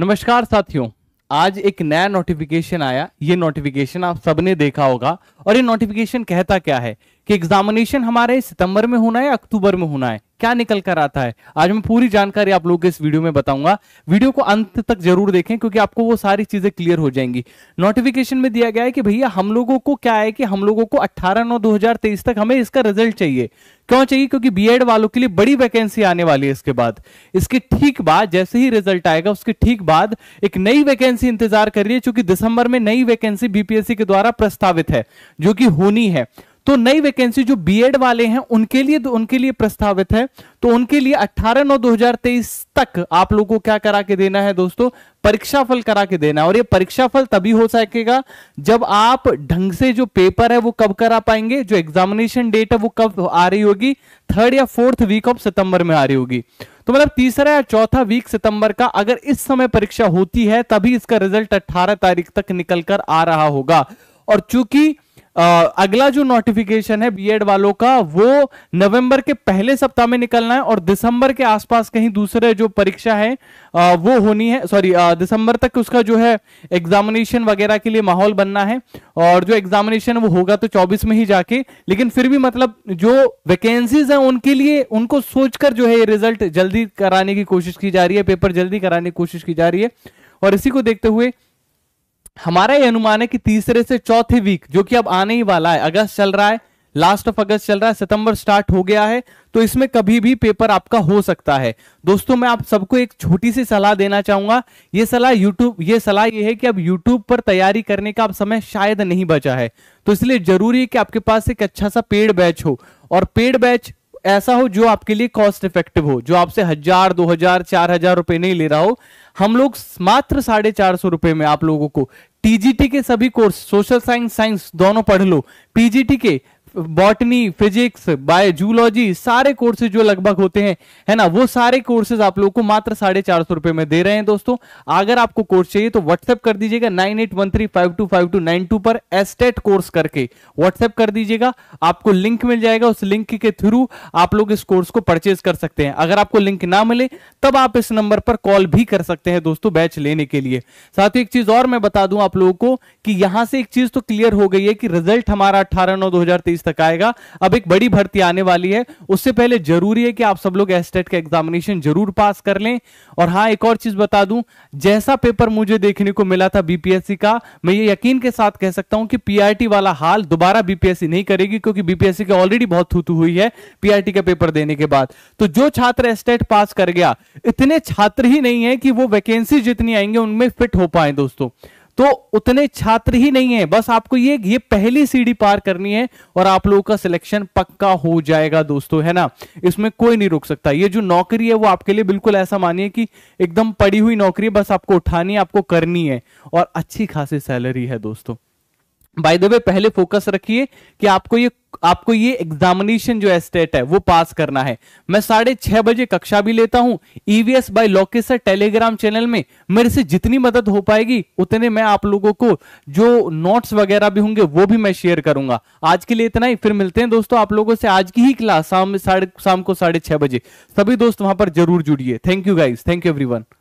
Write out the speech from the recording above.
नमस्कार साथियों आज एक नया नोटिफिकेशन आया ये नोटिफिकेशन आप सबने देखा होगा और ये नोटिफिकेशन कहता क्या है कि एग्जामिनेशन हमारे सितंबर में होना है अक्टूबर में होना है क्या निकल कर आता है आज मैं पूरी जानकारी आप लोग इस वीडियो में बताऊंगा वीडियो को अंत तक जरूर देखें क्योंकि आपको वो सारी चीजें क्लियर हो जाएंगी नोटिफिकेशन में दिया गया है कि भैया हम लोगों को क्या है कि हम लोगों को 18 नौ 2023 तक हमें इसका रिजल्ट चाहिए क्यों चाहिए क्योंकि बी वालों के लिए बड़ी वैकेंसी आने वाली है इसके बाद इसके ठीक बाद जैसे ही रिजल्ट आएगा उसके ठीक बाद एक नई वैकेंसी इंतजार कर रही है चूंकि दिसंबर में नई वैकेंसी बीपीएससी के द्वारा प्रस्तावित है जो कि होनी है तो नई वैकेंसी जो बीएड वाले हैं उनके लिए उनके लिए प्रस्तावित है तो उनके लिए 18 नौ 2023 तक आप लोगों को क्या करा के देना है दोस्तों परीक्षा फल करा के देना और ये परीक्षा फल तभी हो सकेगा जब आप ढंग से जो पेपर है वो कब करा पाएंगे जो एग्जामिनेशन डेट है वो कब आ रही होगी थर्ड या फोर्थ वीक ऑफ सितंबर में आ रही होगी तो मतलब तीसरा या चौथा वीक सितंबर का अगर इस समय परीक्षा होती है तभी इसका रिजल्ट अट्ठारह तारीख तक निकल कर आ रहा होगा और चूंकि आ, अगला जो नोटिफिकेशन है बीएड वालों का वो नवंबर के पहले सप्ताह में निकलना है और दिसंबर के आसपास कहीं दूसरे जो परीक्षा है आ, वो होनी है सॉरी दिसंबर तक उसका जो है एग्जामिनेशन वगैरह के लिए माहौल बनना है और जो एग्जामिनेशन वो होगा तो 24 में ही जाके लेकिन फिर भी मतलब जो वैकेंसीज हैं उनके लिए उनको सोचकर जो है ये रिजल्ट जल्दी कराने की कोशिश की जा रही है पेपर जल्दी कराने की कोशिश की जा रही है और इसी को देखते हुए हमारा ये अनुमान है कि तीसरे से चौथे वीक जो कि अब आने ही वाला है अगस्त चल रहा है लास्ट ऑफ अगस्त चल रहा है सितंबर स्टार्ट हो गया है तो इसमें कभी भी पेपर आपका हो सकता है दोस्तों मैं आप सबको एक छोटी सी सलाह देना चाहूंगा ये सलाह यूट्यूब ये सलाह ये है कि अब यूट्यूब पर तैयारी करने का अब समय शायद नहीं बचा है तो इसलिए जरूरी है कि आपके पास एक अच्छा सा पेड बैच हो और पेड बैच ऐसा हो जो आपके लिए कॉस्ट इफेक्टिव हो जो आपसे हजार दो हजार चार हजार रुपए नहीं ले रहा हो हम लोग मात्र साढ़े चार सौ रुपए में आप लोगों को टीजीटी के सभी कोर्स सोशल साइंस साइंस दोनों पढ़ लो पीजीटी के बॉटनी फिजिक्स बायोजूलॉजी सारे कोर्सेज जो लगभग होते हैं है ना वो सारे कोर्सेज आप लोगों को मात्र साढ़े चार सौ रुपए में दे रहे हैं दोस्तों अगर आपको कोर्स चाहिए तो व्हाट्सएप कर दीजिएगा nine eight one three five two five two nine two पर एस्टेट कोर्स e करके व्हाट्सएप कर दीजिएगा आपको लिंक मिल जाएगा उस लिंक के थ्रू आप लोग इस कोर्स को परचेज कर सकते हैं अगर आपको लिंक ना मिले तब आप इस नंबर पर कॉल भी कर सकते हैं दोस्तों बैच लेने के लिए साथ ही एक चीज और मैं बता दूं आप लोगों को कि यहां से एक चीज तो क्लियर हो गई है कि रिजल्ट हमारा अठारह नौ दो हजार तेईस सीरीज तक आएगा अब एक बड़ी भर्ती आने वाली है उससे पहले जरूरी है कि आप सब लोग एस्टेट e का एग्जामिनेशन जरूर पास कर लें और हाँ एक और चीज बता दूं जैसा पेपर मुझे देखने को मिला था बीपीएससी का मैं ये यकीन के साथ कह सकता हूं कि पीआरटी वाला हाल दोबारा बीपीएससी नहीं करेगी क्योंकि बीपीएससी की ऑलरेडी बहुत थूतू हुई है पीआरटी का पेपर देने के बाद तो जो छात्र एस्टेट पास e कर गया इतने छात्र ही नहीं है कि वो वैकेंसी जितनी आएंगे उनमें फिट हो पाए दोस्तों तो उतने छात्र ही नहीं है बस आपको ये ये पहली सीढ़ी पार करनी है और आप लोगों का सिलेक्शन पक्का हो जाएगा दोस्तों है ना इसमें कोई नहीं रोक सकता ये जो नौकरी है वो आपके लिए बिल्कुल ऐसा मानिए कि एकदम पड़ी हुई नौकरी बस आपको उठानी है आपको करनी है और अच्छी खासी सैलरी है दोस्तों बाय द वे पहले फोकस रखिए कि आपको ये आपको ये एग्जामिनेशन जो एस्टेट है वो पास करना है मैं साढ़े छह बजे कक्षा भी लेता हूं ईवीएस बाय लोकेसर टेलीग्राम चैनल में मेरे से जितनी मदद हो पाएगी उतने मैं आप लोगों को जो नोट्स वगैरह भी होंगे वो भी मैं शेयर करूंगा आज के लिए इतना ही फिर मिलते हैं दोस्तों आप लोगों से आज की ही क्लास शाम साढ़े शाम को साढ़े छह बजे सभी दोस्त वहां पर जरूर जुड़िए thank you guys thank you every